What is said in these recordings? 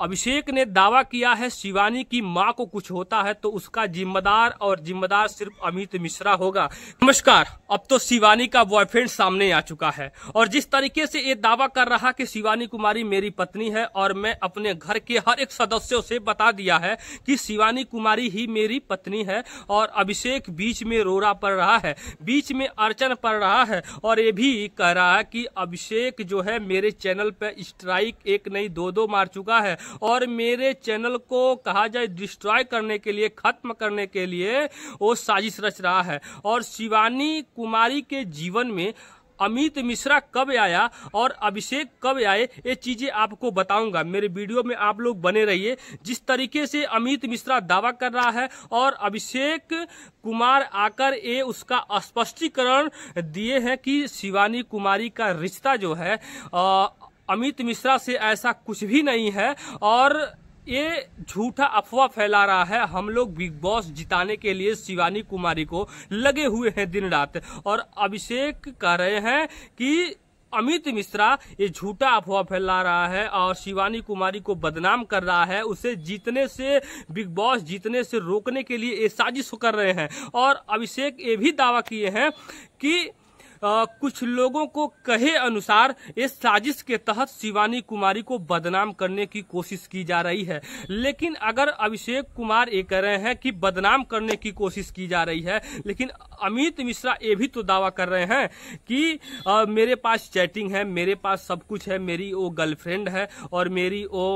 अभिषेक ने दावा किया है शिवानी की मां को कुछ होता है तो उसका जिम्मेदार और जिम्मेदार सिर्फ अमित मिश्रा होगा नमस्कार अब तो शिवानी का बॉयफ्रेंड सामने आ चुका है और जिस तरीके से ये दावा कर रहा कि शिवानी कुमारी मेरी पत्नी है और मैं अपने घर के हर एक सदस्यों से बता दिया है कि शिवानी कुमारी ही मेरी पत्नी है और अभिषेक बीच में रोरा पड़ रहा है बीच में अर्चन पड़ रहा है और ये भी कह रहा है कि अभिषेक जो है मेरे चैनल पर स्ट्राइक एक नहीं दो दो मार चुका है और मेरे चैनल को कहा जाए डिस्ट्रॉय करने के लिए खत्म करने के लिए वो साजिश रच रहा है और शिवानी कुमारी के जीवन में अमित मिश्रा कब आया और अभिषेक कब आए ये चीज़ें आपको बताऊंगा मेरे वीडियो में आप लोग बने रहिए जिस तरीके से अमित मिश्रा दावा कर रहा है और अभिषेक कुमार आकर ये उसका स्पष्टीकरण दिए हैं कि शिवानी कुमारी का रिश्ता जो है आ, अमित मिश्रा से ऐसा कुछ भी नहीं है और ये झूठा अफवाह फैला रहा है हम लोग बिग बॉस जिताने के लिए शिवानी कुमारी को लगे हुए हैं दिन रात और अभिषेक कह रहे हैं कि अमित मिश्रा ये झूठा अफवाह फैला रहा है और शिवानी कुमारी को बदनाम कर रहा है उसे जीतने से बिग बॉस जीतने से रोकने के लिए ये साजिश कर रहे हैं और अभिषेक ये भी दावा किए हैं कि आ, कुछ लोगों को कहे अनुसार इस साजिश के तहत शिवानी कुमारी को बदनाम करने की कोशिश की जा रही है लेकिन अगर अभिषेक कुमार ये कह रहे हैं कि बदनाम करने की कोशिश की जा रही है लेकिन अमित मिश्रा ये भी तो दावा कर रहे हैं कि आ, मेरे पास चैटिंग है मेरे पास सब कुछ है मेरी वो गर्लफ्रेंड है और मेरी वो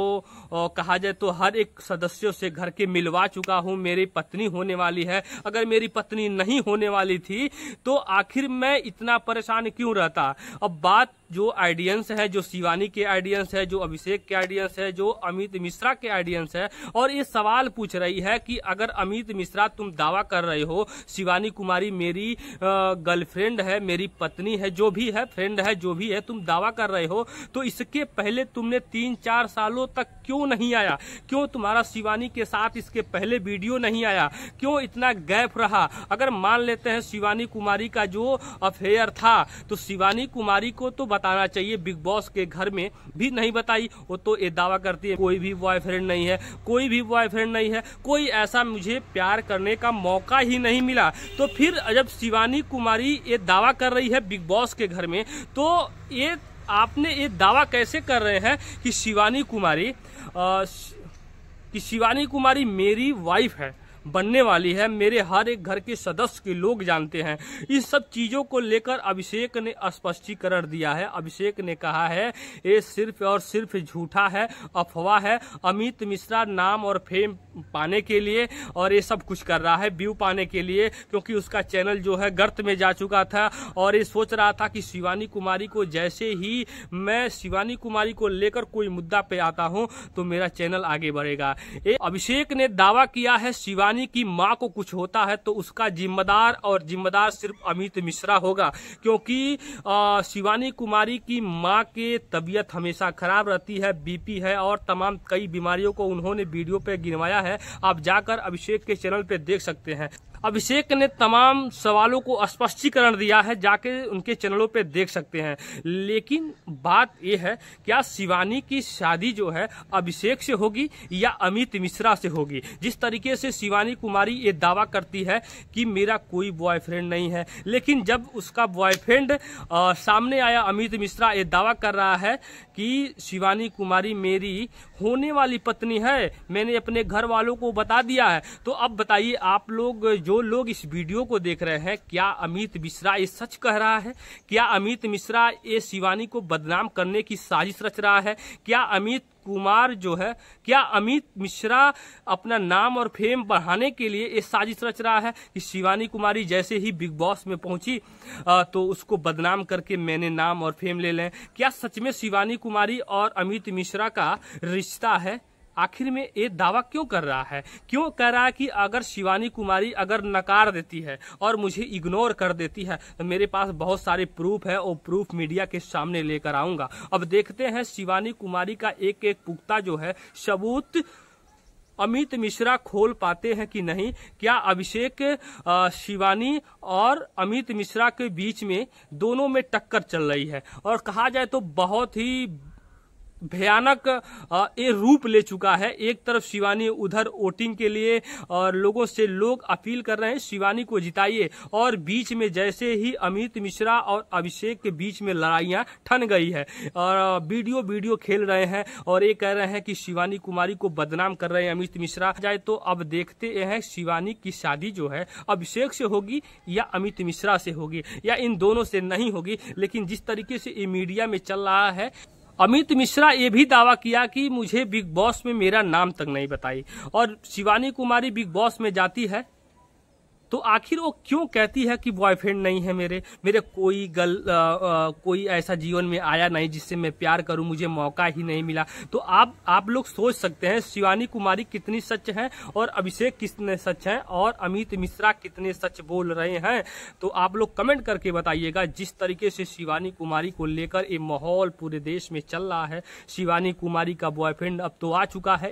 कहा जाए तो हर एक सदस्यों से घर के मिलवा चुका हूँ मेरी पत्नी होने वाली है अगर मेरी पत्नी नहीं होने वाली थी तो आखिर मैं इतना इतना परेशान क्यों रहता अब बात जो आइडियंस है जो शिवानी के आइडियंस है जो अभिषेक के आइडियंस है जो अमित मिश्रा के आइडियंस है और ये सवाल पूछ रही है कि अगर अमित मिश्रा तुम दावा कर रहे हो शिवानी कुमारी मेरी गर्लफ्रेंड है मेरी पत्नी है जो भी है फ्रेंड है जो भी है तुम दावा कर रहे हो तो इसके पहले तुमने तीन चार सालों तक क्यों नहीं आया क्यों तुम्हारा शिवानी के साथ इसके पहले वीडियो नहीं आया क्यों इतना गैप रहा अगर मान लेते हैं शिवानी कुमारी का जो अफेयर था तो शिवानी कुमारी को तो बताना चाहिए बिग बॉस के घर में भी नहीं बताई वो तो ये दावा करती है कोई भी बॉयफ्रेंड नहीं है कोई भी बॉयफ्रेंड नहीं है कोई ऐसा मुझे प्यार करने का मौका ही नहीं मिला तो फिर जब शिवानी कुमारी ये दावा कर रही है बिग बॉस के घर में तो ये आपने ये दावा कैसे कर रहे हैं कि शिवानी कुमारी आ, कि शिवानी कुमारी मेरी वाइफ है बनने वाली है मेरे हर एक घर के सदस्य के लोग जानते हैं इस सब चीज़ों को लेकर अभिषेक ने स्पष्टीकरण दिया है अभिषेक ने कहा है ये सिर्फ और सिर्फ झूठा है अफवाह है अमित मिश्रा नाम और फेम पाने के लिए और ये सब कुछ कर रहा है व्यू पाने के लिए क्योंकि उसका चैनल जो है गर्त में जा चुका था और ये सोच रहा था कि शिवानी कुमारी को जैसे ही मैं शिवानी कुमारी को लेकर कोई मुद्दा पे आता हूँ तो मेरा चैनल आगे बढ़ेगा अभिषेक ने दावा किया है शिवानी यानी कि माँ को कुछ होता है तो उसका जिम्मेदार और जिम्मेदार सिर्फ अमित मिश्रा होगा क्योंकि शिवानी कुमारी की माँ के तबीयत हमेशा खराब रहती है बीपी है और तमाम कई बीमारियों को उन्होंने वीडियो पे गिनवाया है आप जाकर अभिषेक के चैनल पे देख सकते हैं अभिषेक ने तमाम सवालों को स्पष्टीकरण दिया है जाके उनके चैनलों पे देख सकते हैं लेकिन बात यह है क्या शिवानी की शादी जो है अभिषेक से होगी या अमित मिश्रा से होगी जिस तरीके से शिवानी कुमारी ये दावा करती है कि मेरा कोई बॉयफ्रेंड नहीं है लेकिन जब उसका बॉयफ्रेंड सामने आया अमित मिश्रा ये दावा कर रहा है कि शिवानी कुमारी मेरी होने वाली पत्नी है मैंने अपने घर वालों को बता दिया है तो अब बताइए आप लोग जो जो लोग इस वीडियो को देख रहे हैं क्या अमित मिश्रा ये सच कह रहा है क्या अमित मिश्रा ये शिवानी को बदनाम करने की साजिश रच रहा है क्या अमित कुमार जो है क्या अमित मिश्रा अपना नाम और फेम बढ़ाने के लिए ये साजिश रच रहा है कि शिवानी कुमारी जैसे ही बिग बॉस में पहुंची तो उसको बदनाम करके मैंने नाम और फेम ले लें क्या सच में शिवानी कुमारी और अमित मिश्रा का रिश्ता है आखिर में ये दावा क्यों कर रहा है क्यों कह रहा है कि अगर शिवानी कुमारी अगर नकार देती है और मुझे इग्नोर कर देती है तो मेरे पास बहुत सारे प्रूफ है और प्रूफ मीडिया के सामने लेकर आऊंगा अब देखते हैं शिवानी कुमारी का एक एक पुख्ता जो है सबूत अमित मिश्रा खोल पाते हैं कि नहीं क्या अभिषेक शिवानी और अमित मिश्रा के बीच में दोनों में टक्कर चल रही है और कहा जाए तो बहुत ही भयानक ये रूप ले चुका है एक तरफ शिवानी उधर वोटिंग के लिए और लोगों से लोग अपील कर रहे हैं शिवानी को जिताइए और बीच में जैसे ही अमित मिश्रा और अभिषेक के बीच में लड़ाइयां ठन गई है और वीडियो वीडियो खेल रहे हैं और ये कह रहे हैं कि शिवानी कुमारी को बदनाम कर रहे हैं अमित मिश्रा जाए तो अब देखते हैं शिवानी की शादी जो है अभिषेक से होगी या अमित मिश्रा से होगी या इन दोनों से नहीं होगी लेकिन जिस तरीके से ये मीडिया में चल रहा है अमित मिश्रा ये भी दावा किया कि मुझे बिग बॉस में मेरा नाम तक नहीं बताई और शिवानी कुमारी बिग बॉस में जाती है तो आखिर वो क्यों कहती है कि बॉयफ्रेंड नहीं है मेरे मेरे कोई गल आ, आ, कोई ऐसा जीवन में आया नहीं जिससे मैं प्यार करूं मुझे मौका ही नहीं मिला तो आप आप लोग सोच सकते हैं शिवानी कुमारी कितनी सच है और अभिषेक कितने सच हैं और अमित मिश्रा कितने सच बोल रहे हैं तो आप लोग कमेंट करके बताइएगा जिस तरीके से शिवानी कुमारी को लेकर ये माहौल पूरे देश में चल रहा है शिवानी कुमारी का बॉयफ्रेंड अब तो आ चुका है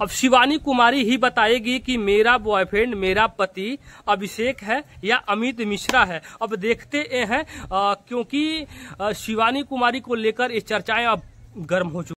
अब शिवानी कुमारी ही बताएगी कि मेरा बॉयफ्रेंड मेरा पति अभिषेक है या अमित मिश्रा है अब देखते हैं क्योंकि शिवानी कुमारी को लेकर ये चर्चाएं अब गर्म हो चुकी